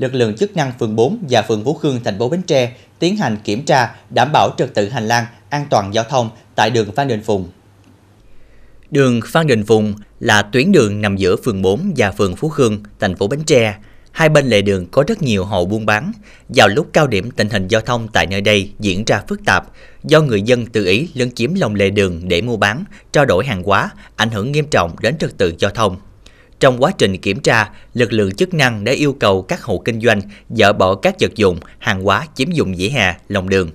lực lượng chức năng phường 4 và phường Phú Khương thành phố Bến Tre tiến hành kiểm tra đảm bảo trật tự hành lang an toàn giao thông tại đường Phan Đình Phùng. Đường Phan Đình Phùng là tuyến đường nằm giữa phường 4 và phường Phú Khương, thành phố Bến Tre. Hai bên lề đường có rất nhiều hộ buôn bán. Vào lúc cao điểm tình hình giao thông tại nơi đây diễn ra phức tạp do người dân tự ý lấn chiếm lòng lề đường để mua bán, trao đổi hàng hóa, ảnh hưởng nghiêm trọng đến trật tự giao thông. Trong quá trình kiểm tra, lực lượng chức năng đã yêu cầu các hộ kinh doanh dỡ bỏ các vật dụng, hàng hóa chiếm dụng vỉa hè, lòng đường.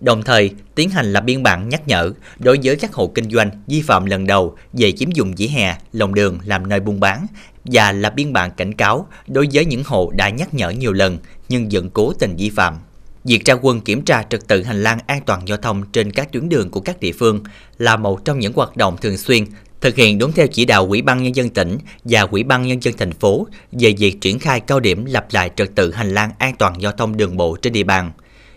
Đồng thời, tiến hành lập biên bản nhắc nhở đối với các hộ kinh doanh vi phạm lần đầu về chiếm dụng vỉa hè, lòng đường làm nơi buôn bán và lập biên bản cảnh cáo đối với những hộ đã nhắc nhở nhiều lần nhưng vẫn cố tình vi phạm. Việc ra quân kiểm tra trật tự hành lang an toàn giao thông trên các tuyến đường của các địa phương là một trong những hoạt động thường xuyên thực hiện đúng theo chỉ đạo Ủy ban Nhân dân tỉnh và Ủy ban Nhân dân thành phố về việc triển khai cao điểm lập lại trật tự hành lang an toàn giao thông đường bộ trên địa bàn,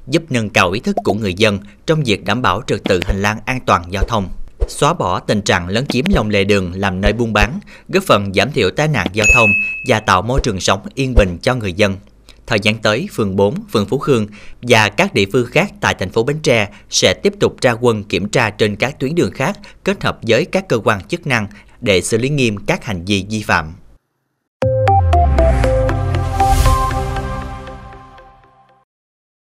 giúp nâng cao ý thức của người dân trong việc đảm bảo trật tự hành lang an toàn giao thông xóa bỏ tình trạng lấn chiếm lòng lề đường làm nơi buôn bán, góp phần giảm thiểu tai nạn giao thông và tạo môi trường sống yên bình cho người dân thời gian tới, phường 4, phường Phú Khương và các địa phương khác tại thành phố Bến Tre sẽ tiếp tục ra quân kiểm tra trên các tuyến đường khác kết hợp với các cơ quan chức năng để xử lý nghiêm các hành vi vi phạm.